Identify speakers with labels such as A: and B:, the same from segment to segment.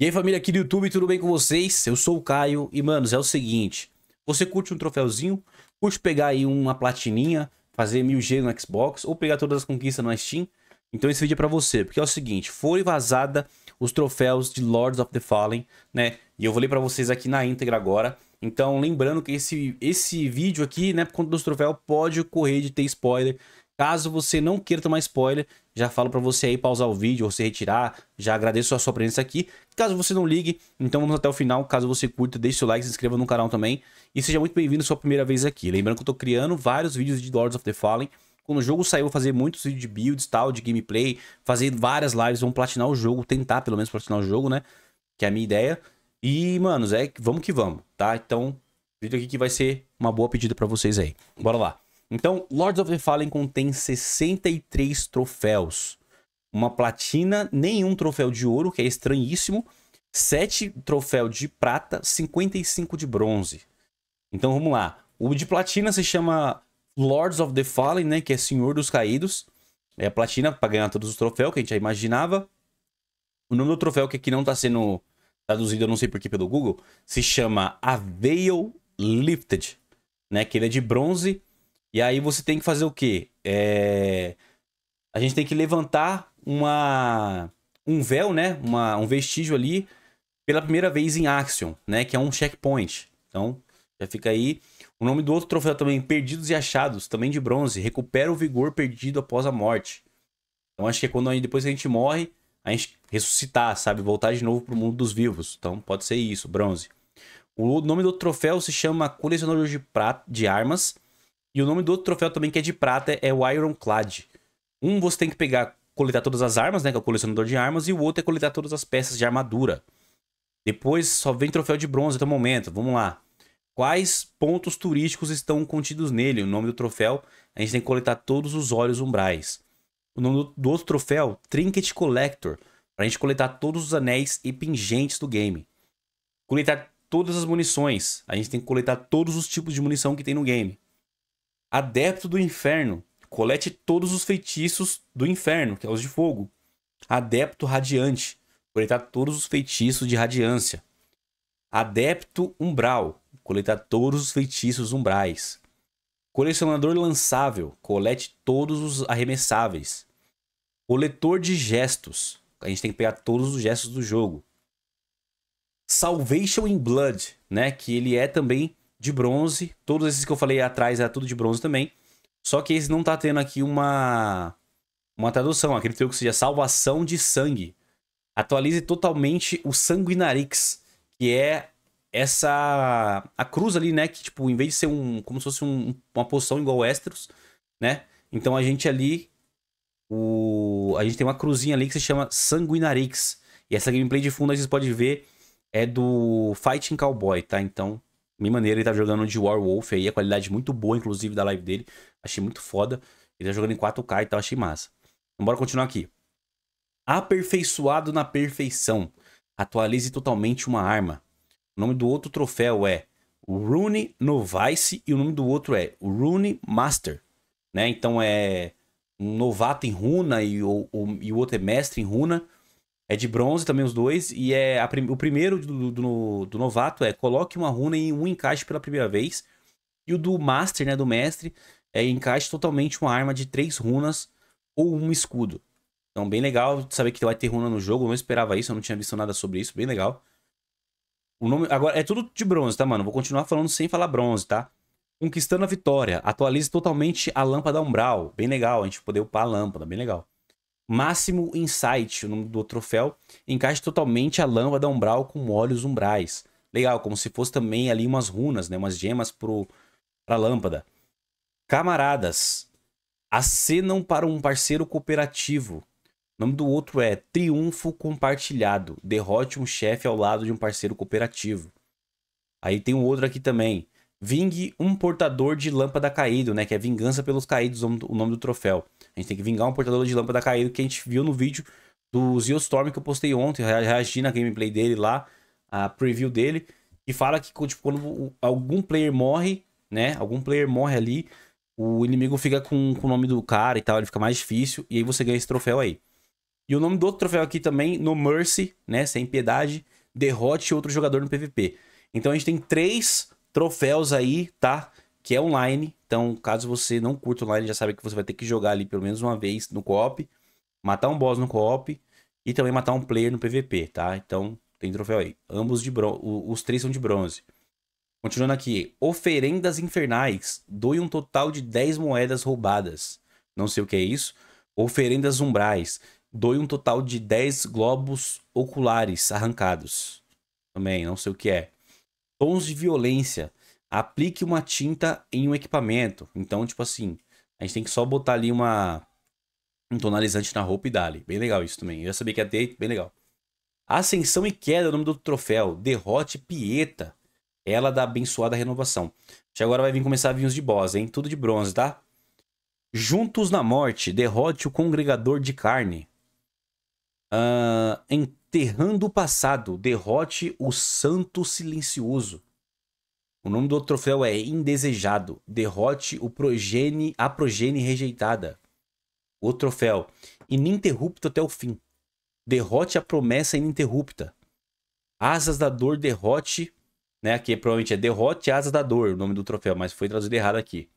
A: E aí família aqui do YouTube, tudo bem com vocês? Eu sou o Caio e manos, é o seguinte, você curte um troféuzinho, curte pegar aí uma platininha, fazer 1000G no Xbox ou pegar todas as conquistas no Steam? Então esse vídeo é pra você, porque é o seguinte, foi vazada os troféus de Lords of the Fallen, né? E eu vou ler pra vocês aqui na íntegra agora. Então lembrando que esse, esse vídeo aqui, né, por conta dos troféus, pode ocorrer de ter spoiler. Caso você não queira tomar spoiler, já falo para você aí pausar o vídeo ou se retirar. Já agradeço a sua presença aqui. Caso você não ligue, então vamos até o final. Caso você curta, deixe seu like, se inscreva no canal também. E seja muito bem-vindo sua primeira vez aqui. Lembrando que eu tô criando vários vídeos de Lords of the Fallen. Quando o jogo sair, eu vou fazer muitos vídeos de builds, tal, de gameplay. Fazer várias lives, vamos platinar o jogo. Tentar, pelo menos, platinar o jogo, né? Que é a minha ideia. E, mano, é, vamos que vamos, tá? Então, vídeo aqui que vai ser uma boa pedida para vocês aí. Bora lá. Então, Lords of the Fallen contém 63 troféus. Uma platina, nenhum troféu de ouro, que é estranhíssimo. 7 troféus de prata, 55 de bronze. Então vamos lá. O de platina se chama Lords of the Fallen, né? Que é Senhor dos Caídos. É a platina para ganhar todos os troféus, que a gente já imaginava. O nome do troféu, que aqui não está sendo traduzido, eu não sei porquê, pelo Google, se chama A Veil Lifted, né? Que ele é de bronze e aí você tem que fazer o quê? É... A gente tem que levantar uma um véu, né? Uma, um vestígio ali pela primeira vez em Axion, né? Que é um checkpoint. Então, já fica aí. O nome do outro troféu também, Perdidos e Achados, também de bronze. Recupera o vigor perdido após a morte. Então, acho que é quando depois que a gente morre, a gente ressuscitar, sabe? Voltar de novo pro mundo dos vivos. Então, pode ser isso, bronze. O nome do troféu se chama Colecionador de, Prata, de Armas e o nome do outro troféu também, que é de prata, é o Ironclad. Um você tem que pegar, coletar todas as armas, né? Que é o colecionador de armas, e o outro é coletar todas as peças de armadura. Depois só vem troféu de bronze até o momento. Vamos lá. Quais pontos turísticos estão contidos nele? O nome do troféu, a gente tem que coletar todos os olhos umbrais. O nome do outro troféu, Trinket Collector, Pra a gente coletar todos os anéis e pingentes do game. Coletar todas as munições, a gente tem que coletar todos os tipos de munição que tem no game. Adepto do Inferno. Colete todos os feitiços do inferno, que é os de fogo. Adepto Radiante. Coletar todos os feitiços de radiância. Adepto Umbral. Coletar todos os feitiços umbrais. Colecionador lançável. Colete todos os arremessáveis. Coletor de gestos. A gente tem que pegar todos os gestos do jogo. Salvation in Blood, né? Que ele é também de bronze. Todos esses que eu falei atrás é tudo de bronze também. Só que esse não tá tendo aqui uma uma tradução. aquele eu que seja salvação de sangue. Atualize totalmente o Sanguinarix, que é essa a cruz ali, né, que tipo, em vez de ser um como se fosse um, uma poção igual Estros, né? Então a gente ali o a gente tem uma cruzinha ali que se chama Sanguinarix. E essa gameplay de fundo a gente pode ver é do Fighting Cowboy, tá? Então Bem maneiro, ele tá jogando de Warwolf aí, a qualidade muito boa, inclusive, da live dele. Achei muito foda. Ele tá jogando em 4K e tal, achei massa. Então bora continuar aqui. Aperfeiçoado na perfeição. Atualize totalmente uma arma. O nome do outro troféu é Rune Novice e o nome do outro é Rune Master. Né? Então é um novato em runa e o, o, e o outro é mestre em runa. É de bronze também os dois. E é prim... o primeiro do, do, do, novato é coloque uma runa em um encaixe pela primeira vez. E o do master, né? Do mestre, é encaixe totalmente uma arma de três runas ou um escudo. Então, bem legal saber que vai ter runa no jogo. Eu não esperava isso, eu não tinha visto nada sobre isso. Bem legal. O nome. Agora, é tudo de bronze, tá, mano? Vou continuar falando sem falar bronze, tá? Conquistando a vitória. Atualize totalmente a lâmpada umbral. Bem legal, a gente poder upar a lâmpada. Bem legal. Máximo Insight, o nome do troféu, encaixa totalmente a lâmpada umbral com olhos umbrais. Legal, como se fosse também ali umas runas, né? Umas gemas pro, pra lâmpada. Camaradas, acenam para um parceiro cooperativo. O nome do outro é Triunfo Compartilhado. Derrote um chefe ao lado de um parceiro cooperativo. Aí tem um outro aqui também vingue um portador de lâmpada caído, né? Que é vingança pelos caídos, o nome do troféu. A gente tem que vingar um portador de lâmpada caído que a gente viu no vídeo do Storm que eu postei ontem. Reagi na gameplay dele lá, a preview dele. E fala que tipo, quando algum player morre, né? Algum player morre ali, o inimigo fica com, com o nome do cara e tal, ele fica mais difícil. E aí você ganha esse troféu aí. E o nome do outro troféu aqui também, no Mercy, né? Sem piedade, derrote outro jogador no PVP. Então a gente tem três troféus aí, tá? Que é online. Então, caso você não curta online, já sabe que você vai ter que jogar ali pelo menos uma vez no co-op. Matar um boss no co-op. E também matar um player no PVP, tá? Então, tem troféu aí. Ambos de bronze. Os três são de bronze. Continuando aqui. Oferendas infernais. Doe um total de 10 moedas roubadas. Não sei o que é isso. Oferendas umbrais. Doe um total de 10 globos oculares arrancados. Também, não sei o que é. Tons de violência. Aplique uma tinta em um equipamento. Então, tipo assim, a gente tem que só botar ali uma um tonalizante na roupa e dali. Bem legal isso também. Eu já sabia que ia ter, bem legal. Ascensão e queda é o nome do troféu. Derrote Pieta. Ela da abençoada renovação. Já agora vai vir começar a de boss, hein? Tudo de bronze, tá? Juntos na morte, derrote o congregador de carne. Uh, em Terrando o passado, derrote o santo silencioso. O nome do troféu é Indesejado, derrote o progene, a progene rejeitada. O troféu Ininterrupto até o fim, derrote a promessa ininterrupta. Asas da dor derrote, né? Aqui provavelmente é derrote asas da dor, o nome do troféu, mas foi traduzido errado aqui.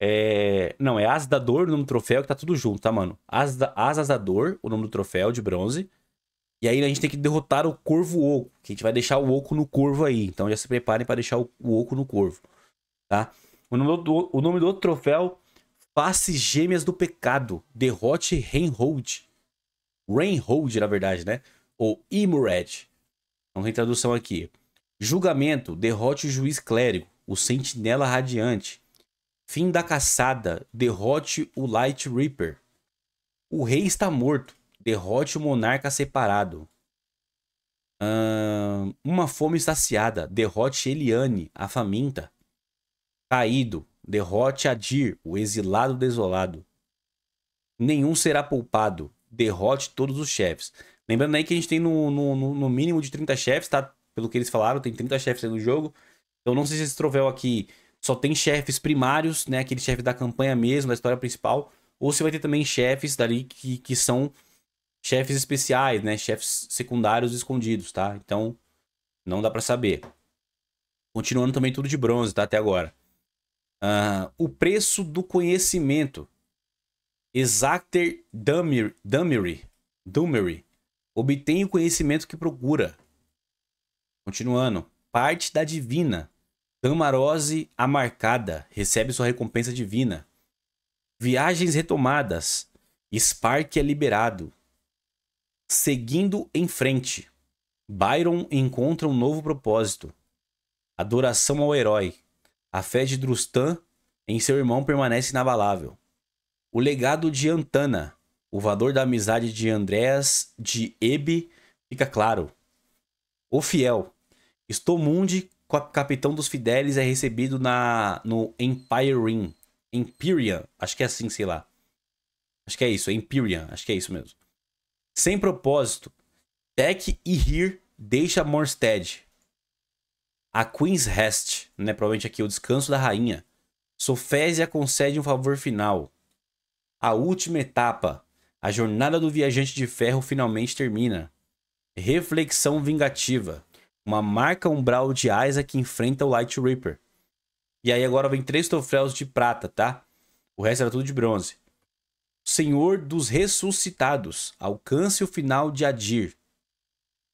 A: É... Não, é asas da dor o nome do troféu, que tá tudo junto, tá, mano? Asas da, asas da dor, o nome do troféu de bronze. E aí a gente tem que derrotar o corvo oco, que a gente vai deixar o oco no corvo aí. Então já se preparem para deixar o, o, oco no corvo, tá? O nome, do, o nome do outro troféu, Faces Gêmeas do Pecado, derrote Reinhold. Reinhold, na verdade, né? Ou Imured. Então tem tradução aqui. Julgamento, derrote o juiz clérigo, o sentinela radiante. Fim da caçada, derrote o Light Reaper. O rei está morto derrote o monarca separado. uma fome saciada, derrote Eliane, a faminta. Caído, derrote Adir, o exilado desolado. Nenhum será poupado, derrote todos os chefes. Lembrando aí que a gente tem no, no, no mínimo de 30 chefes, tá? Pelo que eles falaram, tem 30 chefes aí no jogo. Então não sei se esse troféu aqui só tem chefes primários, né? Aquele chefe da campanha mesmo, da história principal. Ou se vai ter também chefes dali que, que são chefes especiais, né? Chefes secundários escondidos, tá? Então, não dá para saber. Continuando também tudo de bronze, tá? Até agora. Uh, o preço do conhecimento. Exacter Dummery, Dummery, Dummery obtém o conhecimento que procura. Continuando. Parte da divina. Tamarose amarcada recebe sua recompensa divina. Viagens retomadas. Spark é liberado seguindo em frente. Byron encontra um novo propósito: adoração ao herói. A fé de Drustan em seu irmão permanece inabalável. O legado de Antana, o valor da amizade de Andréas de Ebe fica claro. O fiel, Stomundi, capitão dos fidelis, é recebido na no Empire Ring. Empyrean, acho que é assim, sei lá. Acho que é isso, Empyrean, acho que é isso mesmo. Sem propósito. Tech e Here deixa Morstead. A Queen's Rest, né? Provavelmente aqui o descanso da rainha. Sofésia concede um favor final. A última etapa. A jornada do viajante de ferro finalmente termina. Reflexão vingativa. Uma marca umbral de Isaac que enfrenta o Light Reaper. E aí agora vem três troféus de prata, tá? O resto era tudo de bronze. Senhor dos ressuscitados, alcance o final de Adir.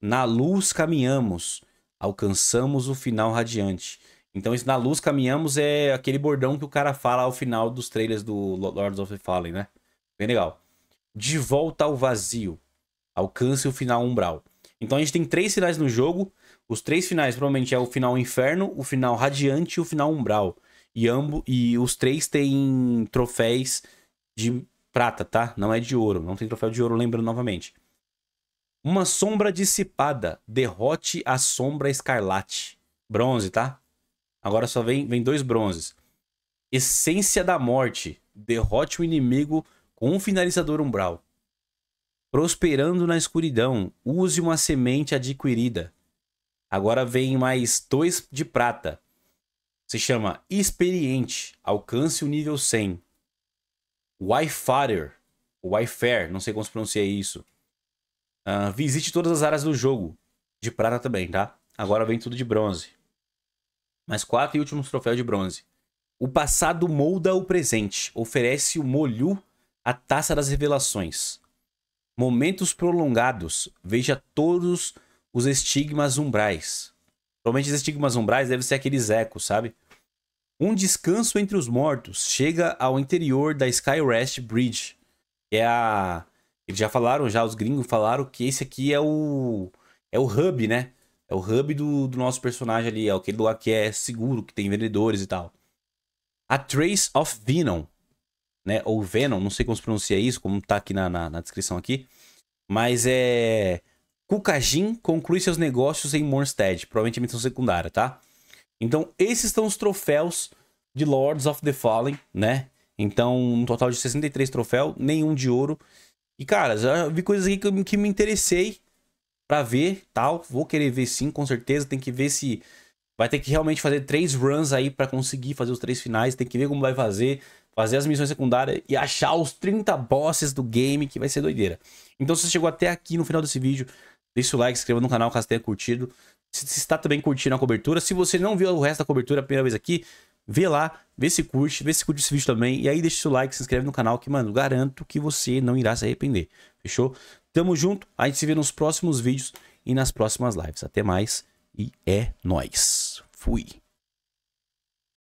A: Na luz caminhamos, alcançamos o final radiante. Então, isso na luz caminhamos é aquele bordão que o cara fala ao final dos trailers do Lords of the Fallen, né? Bem legal. De volta ao vazio, alcance o final umbral. Então, a gente tem três finais no jogo. Os três finais provavelmente é o final inferno, o final radiante e o final umbral. E, ambos, e os três têm troféis de prata, tá? Não é de ouro. Não tem troféu de ouro, lembrando novamente. Uma sombra dissipada. Derrote a sombra escarlate. Bronze, tá? Agora só vem, vem dois bronzes. Essência da morte. Derrote o inimigo com um finalizador umbral. Prosperando na escuridão. Use uma semente adquirida. Agora vem mais dois de prata. Se chama Experiente. Alcance o nível 100. Wi-Fier, wi Wayfair, não sei como se pronuncia isso. Uh, visite todas as áreas do jogo. De prata também, tá? Agora vem tudo de bronze. Mais quatro e últimos troféus de bronze. O passado molda o presente. Oferece o molho a taça das revelações. Momentos prolongados. Veja todos os estigmas umbrais. Provavelmente os estigmas umbrais devem ser aqueles ecos, sabe? Um Descanso Entre os Mortos chega ao interior da Skyrest Bridge. É a. Eles já falaram, já os gringos falaram que esse aqui é o. É o hub, né? É o hub do, do nosso personagem ali. É aquele lugar que é seguro, que tem vendedores e tal. A Trace of Venom. Né? Ou Venom, não sei como se pronuncia isso, como tá aqui na, na, na descrição aqui. Mas é. Kukajin conclui seus negócios em Morstead, provavelmente missão secundária, tá? Então, esses são os troféus de Lords of the Fallen, né? Então, um total de 63 troféus, nenhum de ouro. E, cara, já vi coisas aqui que, eu, que me interessei para ver, tal. Vou querer ver sim, com certeza. Tem que ver se... Vai ter que realmente fazer três runs aí para conseguir fazer os três finais. Tem que ver como vai fazer. Fazer as missões secundárias e achar os 30 bosses do game, que vai ser doideira. Então, se você chegou até aqui no final desse vídeo, deixa o like, se inscreva no canal caso tenha curtido se está também curtindo a cobertura. Se você não viu o resto da cobertura a primeira vez aqui, vê lá, vê se curte, vê se curte esse vídeo também. E aí deixa seu like, se inscreve no canal que, mano, garanto que você não irá se arrepender. Fechou? Tamo junto, a gente se vê nos próximos vídeos e nas próximas lives. Até mais e é nóis. Fui.